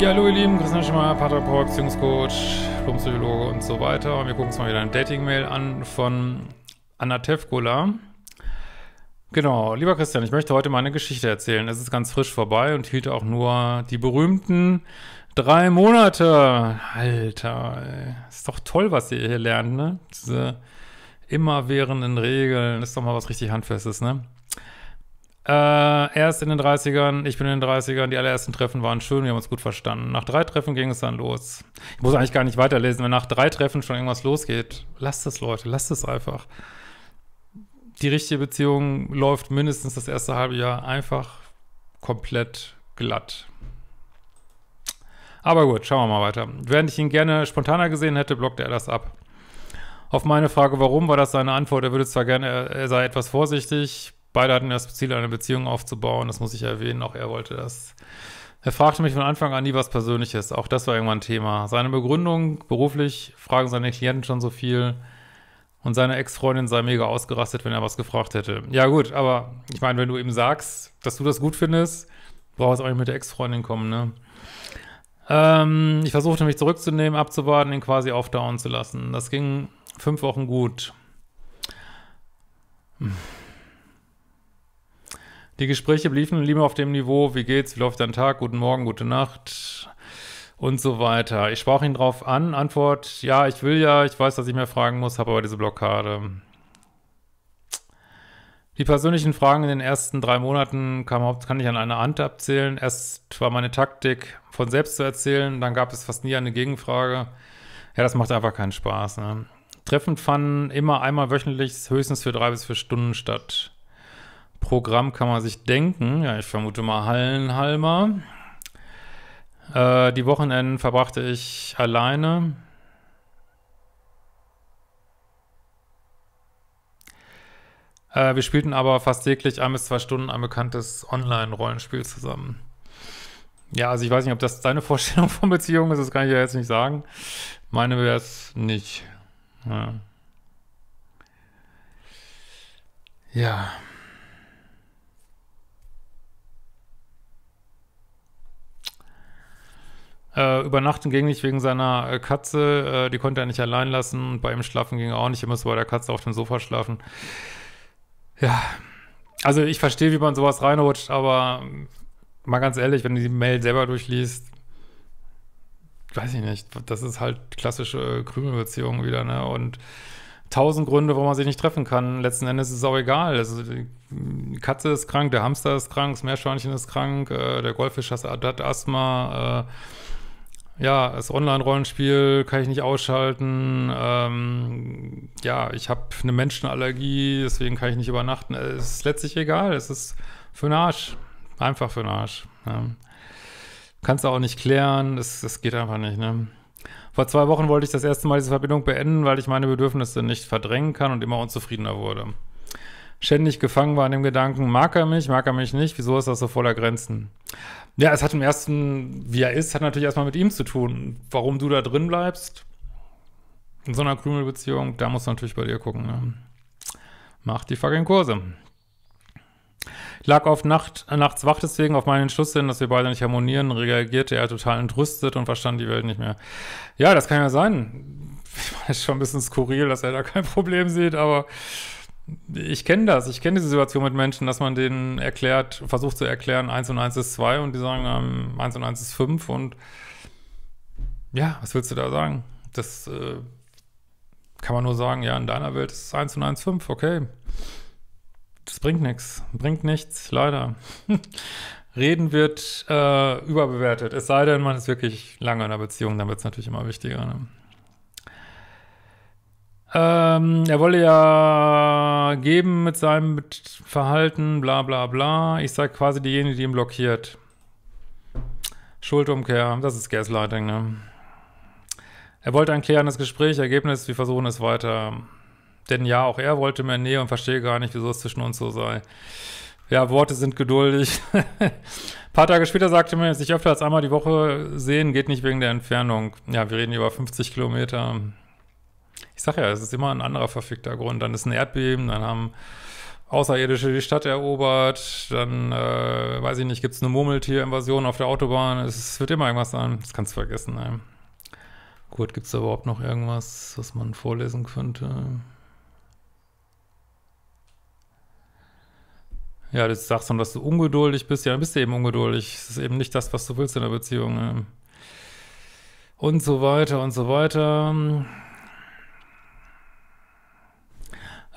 Ja, hallo ihr Lieben, Christian Schemmer, Paterpower, Beziehungscoach, Psychologe und so weiter. Und wir gucken uns mal wieder ein Dating-Mail an von Anna Tevkola. Genau, lieber Christian, ich möchte heute meine Geschichte erzählen. Es ist ganz frisch vorbei und hielt auch nur die berühmten drei Monate. Alter, ey. ist doch toll, was ihr hier lernt, ne? Diese immerwährenden Regeln, ist doch mal was richtig Handfestes, ne? Äh, er ist in den 30ern, ich bin in den 30ern. Die allerersten Treffen waren schön, wir haben uns gut verstanden. Nach drei Treffen ging es dann los. Ich muss eigentlich gar nicht weiterlesen, wenn nach drei Treffen schon irgendwas losgeht. Lasst es, Leute, lasst es einfach. Die richtige Beziehung läuft mindestens das erste halbe Jahr einfach komplett glatt. Aber gut, schauen wir mal weiter. Während ich ihn gerne spontaner gesehen hätte, blockte er das ab. Auf meine Frage, warum, war das seine Antwort. Er würde zwar gerne, er sei etwas vorsichtig, Beide hatten das Ziel, eine Beziehung aufzubauen, das muss ich erwähnen, auch er wollte das. Er fragte mich von Anfang an nie was Persönliches, auch das war irgendwann ein Thema. Seine Begründung, beruflich fragen seine Klienten schon so viel und seine Ex-Freundin sei mega ausgerastet, wenn er was gefragt hätte. Ja gut, aber ich meine, wenn du ihm sagst, dass du das gut findest, brauchst du auch nicht mit der Ex-Freundin kommen, ne? Ähm, ich versuchte mich zurückzunehmen, abzuwarten, ihn quasi aufdauen zu lassen. Das ging fünf Wochen gut. Hm. Die Gespräche liefen lieber auf dem Niveau, wie geht's, wie läuft dein Tag, guten Morgen, gute Nacht und so weiter. Ich sprach ihn drauf an, Antwort, ja, ich will ja, ich weiß, dass ich mehr fragen muss, habe aber diese Blockade. Die persönlichen Fragen in den ersten drei Monaten kam, kann ich an einer Hand abzählen. Erst war meine Taktik, von selbst zu erzählen, dann gab es fast nie eine Gegenfrage. Ja, das macht einfach keinen Spaß. Ne? Treffen fanden immer einmal wöchentlich, höchstens für drei bis vier Stunden statt. Programm kann man sich denken. Ja, ich vermute mal Hallenhalmer. Äh, die Wochenenden verbrachte ich alleine. Äh, wir spielten aber fast täglich ein bis zwei Stunden ein bekanntes Online-Rollenspiel zusammen. Ja, also ich weiß nicht, ob das deine Vorstellung von Beziehung ist, das kann ich ja jetzt nicht sagen. Meine wäre es nicht. Ja. ja. äh, übernachten ging nicht wegen seiner äh, Katze. Äh, die konnte er nicht allein lassen. Bei ihm schlafen ging auch nicht. Er musste bei der Katze auf dem Sofa schlafen. Ja. Also ich verstehe, wie man sowas reinrutscht, aber mm, mal ganz ehrlich, wenn du die Mail selber durchliest, weiß ich nicht, das ist halt klassische äh, Krümelbeziehung wieder, ne? Und tausend Gründe, warum man sich nicht treffen kann. Letzten Endes ist es auch egal. Also die Katze ist krank, der Hamster ist krank, das Meerschweinchen ist krank, äh, der Goldfisch hat, hat Asthma, äh, ja, das Online-Rollenspiel kann ich nicht ausschalten. Ähm, ja, ich habe eine Menschenallergie, deswegen kann ich nicht übernachten. Äh, es ist letztlich egal. Es ist für den Arsch. Einfach für den Arsch. Ja. Kannst du auch nicht klären. Das, das geht einfach nicht. Ne? Vor zwei Wochen wollte ich das erste Mal diese Verbindung beenden, weil ich meine Bedürfnisse nicht verdrängen kann und immer unzufriedener wurde ständig gefangen war an dem Gedanken, mag er mich, mag er mich nicht, wieso ist das so voller Grenzen? Ja, es hat im ersten, wie er ist, hat natürlich erstmal mit ihm zu tun. Warum du da drin bleibst, in so einer Krümelbeziehung, da musst du natürlich bei dir gucken. Ne? Mach die fucking Kurse. Ich lag oft Nacht, äh, nachts wach deswegen auf meinen Entschluss hin, dass wir beide nicht harmonieren, reagierte er total entrüstet und verstand die Welt nicht mehr. Ja, das kann ja sein. Ich weiß schon ein bisschen skurril, dass er da kein Problem sieht, aber ich kenne das, ich kenne diese Situation mit Menschen, dass man denen erklärt, versucht zu erklären, 1 und 1 ist 2 und die sagen, ähm, 1 und 1 ist 5 und ja, was willst du da sagen? Das äh, kann man nur sagen, ja, in deiner Welt ist 1 und 1 5, okay. Das bringt nichts, bringt nichts, leider. Reden wird äh, überbewertet, es sei denn, man ist wirklich lange in einer Beziehung, dann wird es natürlich immer wichtiger. Ne? Ähm, er wolle ja geben mit seinem Verhalten, bla bla bla. Ich sei quasi diejenige, die ihn blockiert. Schuldumkehr, das ist Gaslighting, ne? Er wollte ein klärendes Gespräch, Ergebnis, wir versuchen es weiter. Denn ja, auch er wollte mehr Nähe und verstehe gar nicht, wieso es zwischen uns so sei. Ja, Worte sind geduldig. ein paar Tage später sagte mir, sich öfter als einmal die Woche sehen geht nicht wegen der Entfernung. Ja, wir reden über 50 Kilometer sag ja, es ist immer ein anderer verfickter Grund. Dann ist ein Erdbeben, dann haben Außerirdische die Stadt erobert, dann, äh, weiß ich nicht, gibt es eine Murmeltierinvasion auf der Autobahn. Es wird immer irgendwas sein. Das kannst du vergessen, ey. Gut, gibt es da überhaupt noch irgendwas, was man vorlesen könnte? Ja, du sagst schon, dass du ungeduldig bist. Ja, dann bist du eben ungeduldig. Das ist eben nicht das, was du willst in der Beziehung. Und so weiter und so weiter.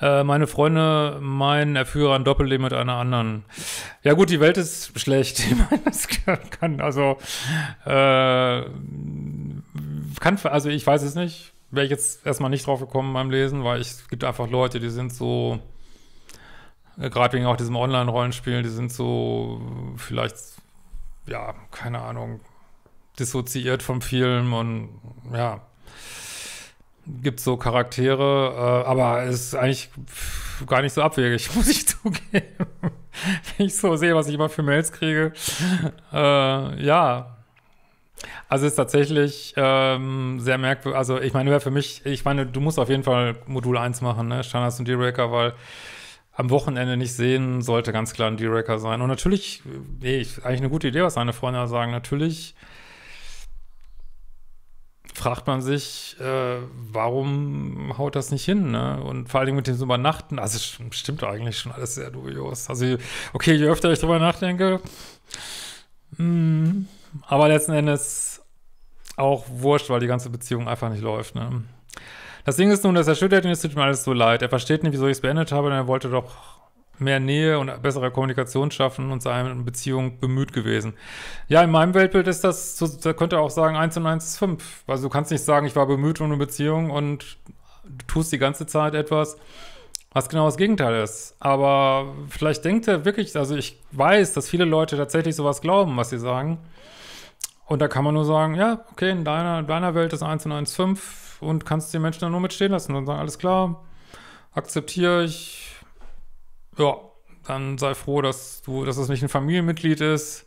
Äh, meine Freunde meinen, er führe ein Doppelleben mit einer anderen. Ja gut, die Welt ist schlecht. Ich meine, das kann, also, äh, kann, also ich weiß es nicht. Wäre ich jetzt erstmal nicht drauf gekommen beim Lesen, weil ich, es gibt einfach Leute, die sind so, äh, gerade wegen auch diesem Online-Rollenspiel, die sind so vielleicht, ja, keine Ahnung, dissoziiert vom Film und ja gibt so Charaktere, äh, aber ist eigentlich gar nicht so abwegig, muss ich zugeben. Wenn ich so sehe, was ich immer für Mails kriege. Äh, ja. Also ist tatsächlich ähm, sehr merkwürdig. Also ich meine, wäre für mich, ich meine, du musst auf jeden Fall Modul 1 machen, ne? Standards und Dealbreaker, weil am Wochenende nicht sehen sollte ganz klar ein d Dealbreaker sein. Und natürlich, äh, nee, eigentlich eine gute Idee, was seine Freunde sagen. Natürlich fragt man sich, äh, warum haut das nicht hin? Ne? Und vor allem mit dem Übernachten, also stimmt eigentlich schon alles sehr dubios. Also, okay, je öfter ich drüber nachdenke, mh, hm, aber letzten Endes auch wurscht, weil die ganze Beziehung einfach nicht läuft. Ne? Das Ding ist nun, dass er schüttelt und es tut mir alles so leid. Er versteht nicht, wieso ich es beendet habe denn er wollte doch mehr Nähe und bessere Kommunikation schaffen und seine Beziehung bemüht gewesen. Ja, in meinem Weltbild ist das, so, da könnte auch sagen, 1 und eins ist fünf. Also du kannst nicht sagen, ich war bemüht um eine Beziehung und du tust die ganze Zeit etwas, was genau das Gegenteil ist. Aber vielleicht denkt er wirklich, also ich weiß, dass viele Leute tatsächlich sowas glauben, was sie sagen. Und da kann man nur sagen, ja, okay, in deiner, in deiner Welt ist 1 und eins fünf und kannst die Menschen dann nur mitstehen lassen und sagen, alles klar, akzeptiere ich, ja, dann sei froh, dass du, dass es nicht ein Familienmitglied ist,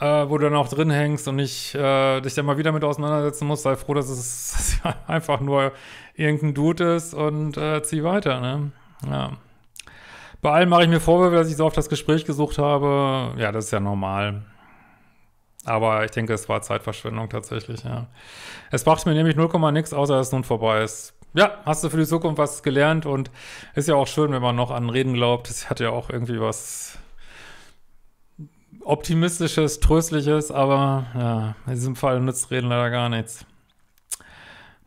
äh, wo du dann auch drin hängst und nicht äh, dich dann mal wieder mit auseinandersetzen musst. Sei froh, dass es einfach nur irgendein Dude ist und äh, zieh weiter, ne? Ja. Bei allem mache ich mir Vorwürfe, dass ich so oft das Gespräch gesucht habe. Ja, das ist ja normal. Aber ich denke, es war Zeitverschwendung tatsächlich, ja. Es brachte mir nämlich 0, nix, außer dass es nun vorbei ist. Ja, hast du für die Zukunft was gelernt und ist ja auch schön, wenn man noch an Reden glaubt. Es hat ja auch irgendwie was Optimistisches, Tröstliches, aber ja, in diesem Fall nützt Reden leider gar nichts.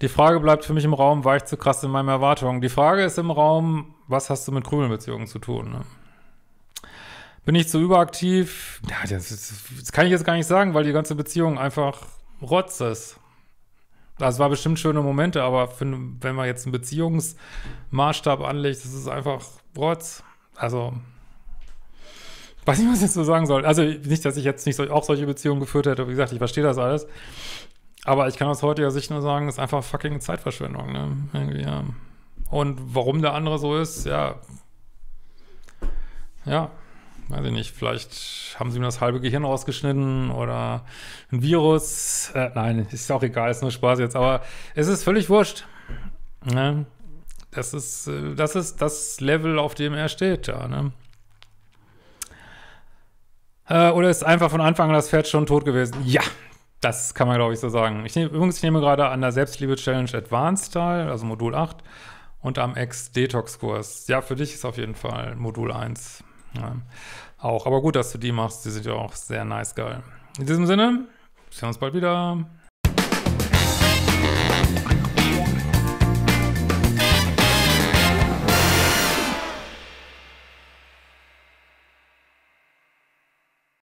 Die Frage bleibt für mich im Raum, war ich zu krass in meinen Erwartungen? Die Frage ist im Raum, was hast du mit Krümelbeziehungen zu tun? Ne? Bin ich zu überaktiv? Ja, das, das, kann ich jetzt gar nicht sagen, weil die ganze Beziehung einfach Rotz ist. Das war bestimmt schöne Momente, aber für, wenn man jetzt einen Beziehungsmaßstab anlegt, das ist einfach Rotz. Also, weiß nicht, was ich jetzt so sagen soll. Also, nicht, dass ich jetzt nicht so, auch solche Beziehungen geführt hätte. Wie gesagt, ich verstehe das alles. Aber ich kann aus heutiger Sicht nur sagen, es ist einfach fucking Zeitverschwendung, ne? Irgendwie, ja. Und warum der andere so ist, ja. Ja, weiß ich nicht, vielleicht haben sie mir das halbe Gehirn rausgeschnitten oder ein Virus. Äh, nein, ist auch egal, ist nur Spaß jetzt, aber es ist völlig wurscht. Ne? Das ist, äh, das ist das Level, auf dem er steht, ja, ne? Äh, oder ist einfach von Anfang an das Pferd schon tot gewesen? Ja, das kann man, glaube ich, so sagen. Ich nehme, übrigens, ich nehme gerade an der Selbstliebe-Challenge Advanced teil, also Modul 8, und am Ex-Detox-Kurs. Ja, für dich ist auf jeden Fall Modul 1. Ja, auch. Aber gut, dass du die machst. Die sind ja auch sehr nice geil. In diesem Sinne, sehen wir uns bald wieder.